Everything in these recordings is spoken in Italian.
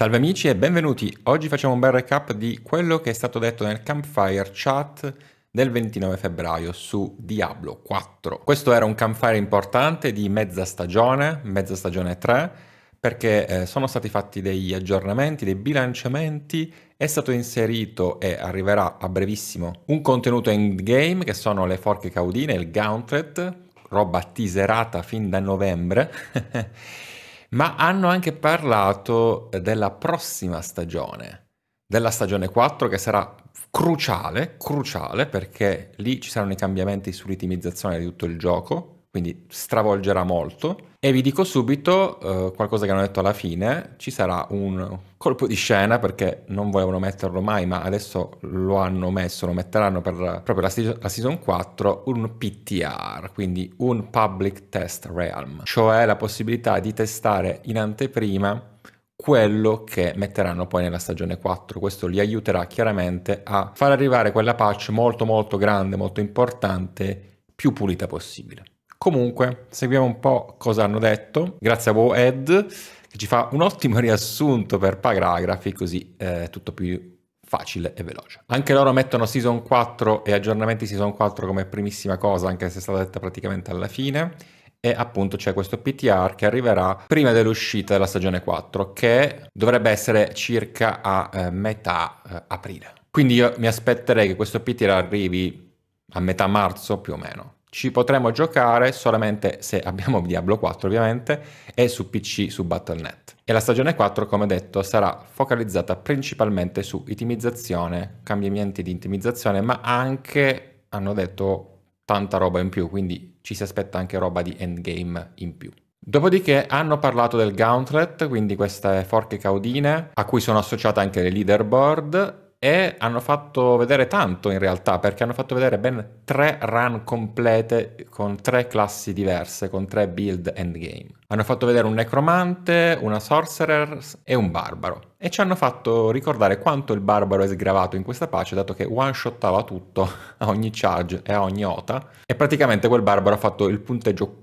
Salve amici e benvenuti! Oggi facciamo un bel recap di quello che è stato detto nel Campfire chat del 29 febbraio su Diablo 4. Questo era un campfire importante di mezza stagione, mezza stagione 3, perché eh, sono stati fatti degli aggiornamenti, dei bilanciamenti, è stato inserito e arriverà a brevissimo un contenuto endgame che sono le forche caudine, il gauntlet, roba teaserata fin da novembre. ma hanno anche parlato della prossima stagione, della stagione 4 che sarà cruciale, cruciale perché lì ci saranno i cambiamenti sull'itimizzazione di tutto il gioco, quindi stravolgerà molto. E vi dico subito eh, qualcosa che hanno detto alla fine, ci sarà un colpo di scena perché non volevano metterlo mai, ma adesso lo hanno messo, lo metteranno per proprio la, la season 4, un PTR, quindi un Public Test Realm, cioè la possibilità di testare in anteprima quello che metteranno poi nella stagione 4. Questo li aiuterà chiaramente a far arrivare quella patch molto molto grande, molto importante, più pulita possibile. Comunque, seguiamo un po' cosa hanno detto, grazie a WoWEd che ci fa un ottimo riassunto per paragrafi, così è eh, tutto più facile e veloce. Anche loro mettono Season 4 e aggiornamenti Season 4 come primissima cosa, anche se è stata detta praticamente alla fine e appunto c'è questo PTR che arriverà prima dell'uscita della stagione 4 che dovrebbe essere circa a eh, metà eh, aprile. Quindi io mi aspetterei che questo PTR arrivi a metà marzo più o meno. Ci potremo giocare solamente se abbiamo Diablo 4 ovviamente e su PC su Battle.net. E la stagione 4, come detto, sarà focalizzata principalmente su itimizzazione, cambiamenti di itimizzazione, ma anche, hanno detto, tanta roba in più, quindi ci si aspetta anche roba di endgame in più. Dopodiché hanno parlato del gauntlet, quindi queste forche caudine, a cui sono associate anche le leaderboard, e hanno fatto vedere tanto in realtà perché hanno fatto vedere ben tre run complete con tre classi diverse, con tre build endgame. Hanno fatto vedere un necromante, una sorcerer e un barbaro e ci hanno fatto ricordare quanto il barbaro è sgravato in questa pace dato che one-shottava tutto a ogni charge e a ogni ota e praticamente quel barbaro ha fatto il punteggio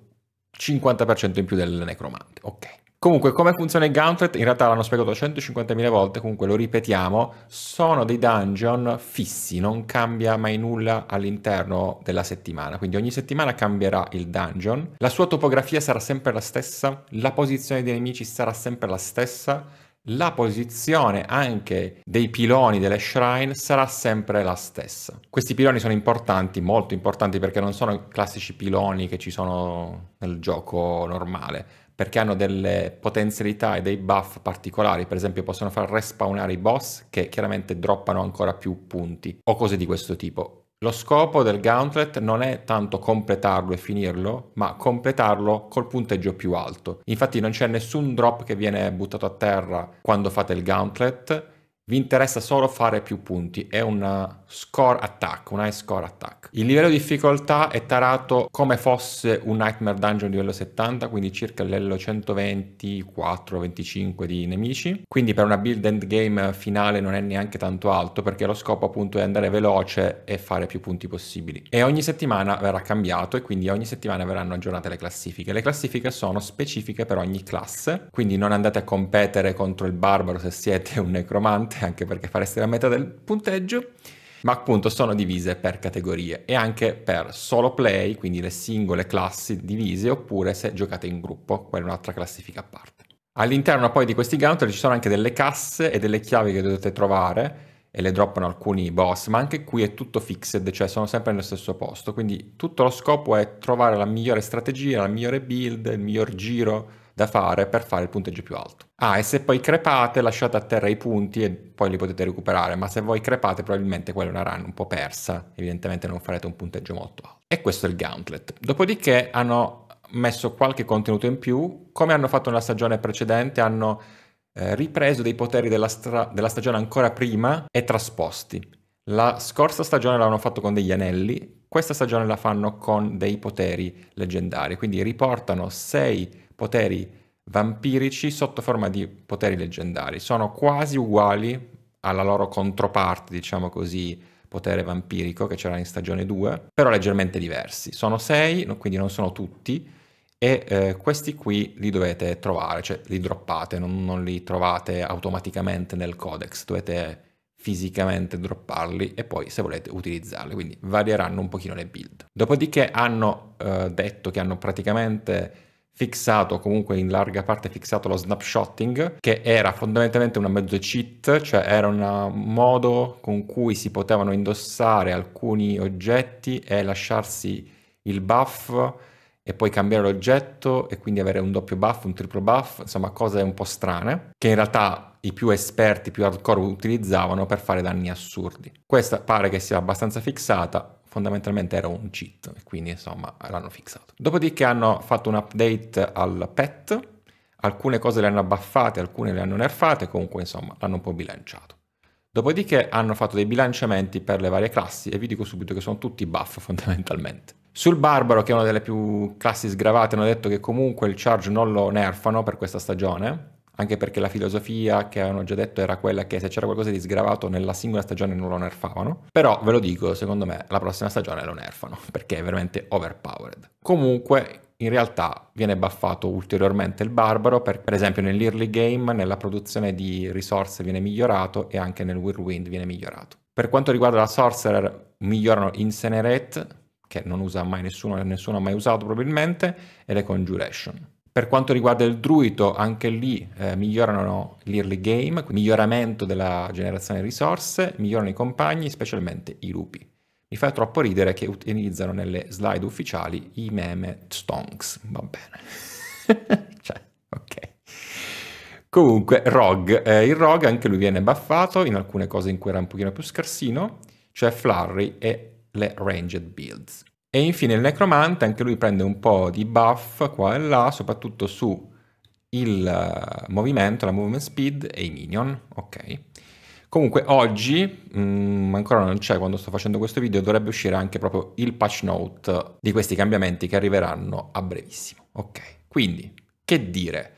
50% in più del necromante. Ok. Comunque, come funziona il Gauntlet? In realtà l'hanno spiegato 150.000 volte, comunque lo ripetiamo, sono dei dungeon fissi, non cambia mai nulla all'interno della settimana, quindi ogni settimana cambierà il dungeon, la sua topografia sarà sempre la stessa, la posizione dei nemici sarà sempre la stessa, la posizione anche dei piloni delle shrine sarà sempre la stessa. Questi piloni sono importanti, molto importanti, perché non sono i classici piloni che ci sono nel gioco normale, perché hanno delle potenzialità e dei buff particolari, per esempio possono far respawnare i boss che chiaramente droppano ancora più punti o cose di questo tipo. Lo scopo del gauntlet non è tanto completarlo e finirlo, ma completarlo col punteggio più alto. Infatti non c'è nessun drop che viene buttato a terra quando fate il gauntlet, vi interessa solo fare più punti, è un eh, score attack, un high score attack. Il livello di difficoltà è tarato come fosse un Nightmare Dungeon livello 70, quindi circa livello 124-25 di nemici, quindi per una build endgame finale non è neanche tanto alto perché lo scopo appunto è andare veloce e fare più punti possibili. E ogni settimana verrà cambiato e quindi ogni settimana verranno aggiornate le classifiche. Le classifiche sono specifiche per ogni classe, quindi non andate a competere contro il barbaro se siete un necromante, importante anche perché fareste la metà del punteggio, ma appunto sono divise per categorie e anche per solo play, quindi le singole classi divise, oppure se giocate in gruppo, quella è un'altra classifica a parte. All'interno poi di questi gauntlet ci sono anche delle casse e delle chiavi che dovete trovare e le droppano alcuni boss, ma anche qui è tutto fixed, cioè sono sempre nello stesso posto, quindi tutto lo scopo è trovare la migliore strategia, la migliore build, il miglior giro, da fare per fare il punteggio più alto. Ah, e se poi crepate lasciate a terra i punti e poi li potete recuperare, ma se voi crepate probabilmente quella è una run un po' persa, evidentemente non farete un punteggio molto alto. E questo è il gauntlet. Dopodiché hanno messo qualche contenuto in più, come hanno fatto nella stagione precedente, hanno eh, ripreso dei poteri della, della stagione ancora prima e trasposti. La scorsa stagione l'hanno fatto con degli anelli, questa stagione la fanno con dei poteri leggendari, quindi riportano sei poteri vampirici sotto forma di poteri leggendari. Sono quasi uguali alla loro controparte, diciamo così, potere vampirico che c'era in stagione 2, però leggermente diversi. Sono 6, quindi non sono tutti, e eh, questi qui li dovete trovare, cioè li droppate, non, non li trovate automaticamente nel codex, dovete fisicamente dropparli e poi se volete utilizzarli, quindi varieranno un pochino le build. Dopodiché hanno eh, detto che hanno praticamente fissato, comunque in larga parte fissato lo snapshotting, che era fondamentalmente una mezzo cheat, cioè era un modo con cui si potevano indossare alcuni oggetti e lasciarsi il buff e poi cambiare l'oggetto e quindi avere un doppio buff, un triplo buff, insomma cose un po' strane, che in realtà i più esperti, i più hardcore utilizzavano per fare danni assurdi. Questa pare che sia abbastanza fissata, fondamentalmente era un cheat e quindi insomma l'hanno fixato. Dopodiché hanno fatto un update al pet, alcune cose le hanno abbaffate, alcune le hanno nerfate, comunque insomma l'hanno un po' bilanciato. Dopodiché hanno fatto dei bilanciamenti per le varie classi e vi dico subito che sono tutti buff fondamentalmente. Sul Barbaro, che è una delle più classi sgravate, hanno detto che comunque il charge non lo nerfano per questa stagione, anche perché la filosofia che avevano già detto era quella che se c'era qualcosa di sgravato nella singola stagione non lo nerfavano, però ve lo dico, secondo me la prossima stagione lo nerfano, perché è veramente overpowered. Comunque, in realtà viene buffato ulteriormente il barbaro, per, per esempio nell'early game, nella produzione di risorse viene migliorato e anche nel whirlwind viene migliorato. Per quanto riguarda la sorcerer, migliorano Incinerate, che non usa mai nessuno, nessuno ha mai usato probabilmente, e le conjuration. Per quanto riguarda il druido, anche lì eh, migliorano l'early game, miglioramento della generazione di risorse, migliorano i compagni, specialmente i lupi. Mi fa troppo ridere che utilizzano nelle slide ufficiali i meme stonks. Va bene. cioè, ok. Comunque, Rog. Eh, il Rogue anche lui viene buffato in alcune cose in cui era un pochino più scarsino, cioè Flurry e le Ranged Builds. E infine il necromante, anche lui prende un po' di buff qua e là, soprattutto su il eh, movimento, la movement speed e i minion, ok? Comunque oggi, mh, mm, ancora non c'è quando sto facendo questo video, dovrebbe uscire anche proprio il patch note di questi cambiamenti che arriveranno a brevissimo, ok? Quindi, che dire?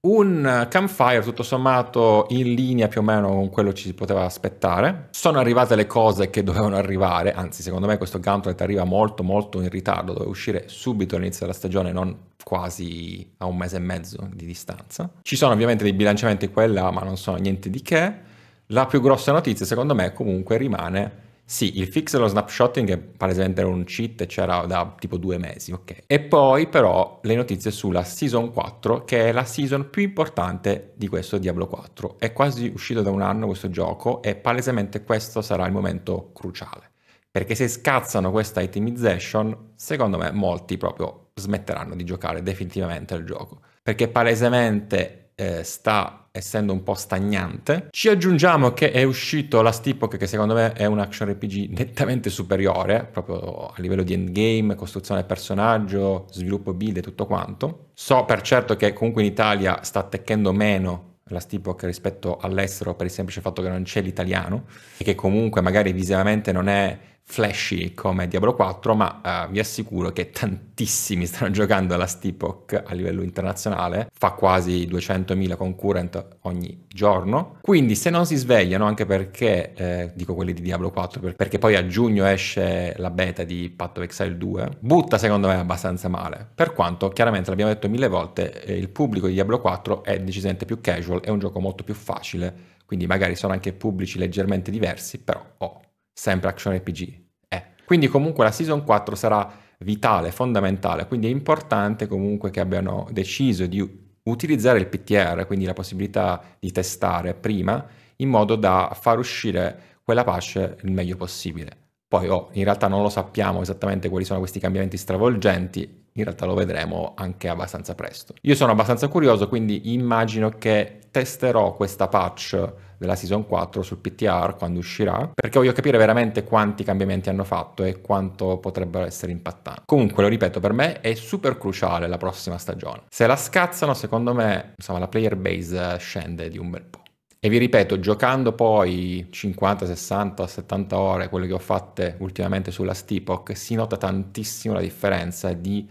un campfire tutto sommato in linea più o meno con quello ci si poteva aspettare. Sono arrivate le cose che dovevano arrivare, anzi secondo me questo Gauntlet arriva molto molto in ritardo, doveva uscire subito all'inizio della stagione, non quasi a un mese e mezzo di distanza. Ci sono ovviamente dei bilanciamenti qua e là, ma non sono niente di che. La più grossa notizia secondo me comunque rimane sì, il fix dello snapshotting è palesemente un cheat, c'era da tipo due mesi, ok. E poi però le notizie sulla Season 4, che è la season più importante di questo Diablo 4. È quasi uscito da un anno questo gioco e palesemente questo sarà il momento cruciale. Perché se scazzano questa itemization, secondo me molti proprio smetteranno di giocare definitivamente al gioco. Perché palesemente eh, sta essendo un po' stagnante. Ci aggiungiamo che è uscito la Epoch che secondo me è un action RPG nettamente superiore, proprio a livello di endgame, costruzione del personaggio, sviluppo build e tutto quanto. So per certo che comunque in Italia sta attecchendo meno la Steepock rispetto all'estero per il semplice fatto che non c'è l'italiano e che comunque magari visivamente non è flashy come Diablo 4, ma uh, vi assicuro che tantissimi stanno giocando alla Steepok a livello internazionale, fa quasi 200.000 concurrent ogni giorno, quindi se non si svegliano, anche perché, eh, dico quelli di Diablo 4, perché poi a giugno esce la beta di Path of Exile 2, butta secondo me abbastanza male, per quanto chiaramente l'abbiamo detto mille volte, eh, il pubblico di Diablo 4 è decisamente più casual, è un gioco molto più facile, quindi magari sono anche pubblici leggermente diversi, però oh, sempre action RPG. Eh. Quindi comunque la Season 4 sarà vitale, fondamentale, quindi è importante comunque che abbiano deciso di utilizzare il PTR, quindi la possibilità di testare prima, in modo da far uscire quella pace il meglio possibile. Poi oh, in realtà non lo sappiamo esattamente quali sono questi cambiamenti stravolgenti, in realtà lo vedremo anche abbastanza presto. Io sono abbastanza curioso, quindi immagino che testerò questa patch della Season 4 sul PTR quando uscirà, perché voglio capire veramente quanti cambiamenti hanno fatto e quanto potrebbero essere impattanti. Comunque, lo ripeto, per me è super cruciale la prossima stagione. Se la scazzano, secondo me, insomma, la player base scende di un bel po'. E vi ripeto, giocando poi 50, 60, 70 ore, quelle che ho fatte ultimamente sulla Steepock, si nota tantissimo la differenza di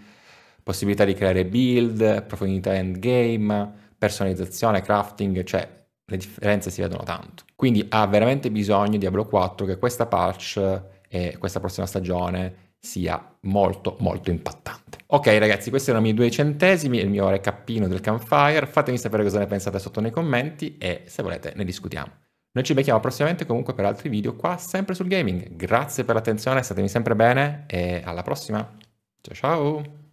possibilità di creare build, profondità endgame, personalizzazione, crafting, cioè le differenze si vedono tanto. Quindi ha veramente bisogno Diablo 4 che questa patch e questa prossima stagione sia molto molto impattante. Ok ragazzi, questi erano i miei due centesimi, il mio recappino del campfire, fatemi sapere cosa ne pensate sotto nei commenti e se volete ne discutiamo. Noi ci becchiamo prossimamente comunque per altri video qua sempre sul gaming. Grazie per l'attenzione, statemi sempre bene e alla prossima. Ciao ciao!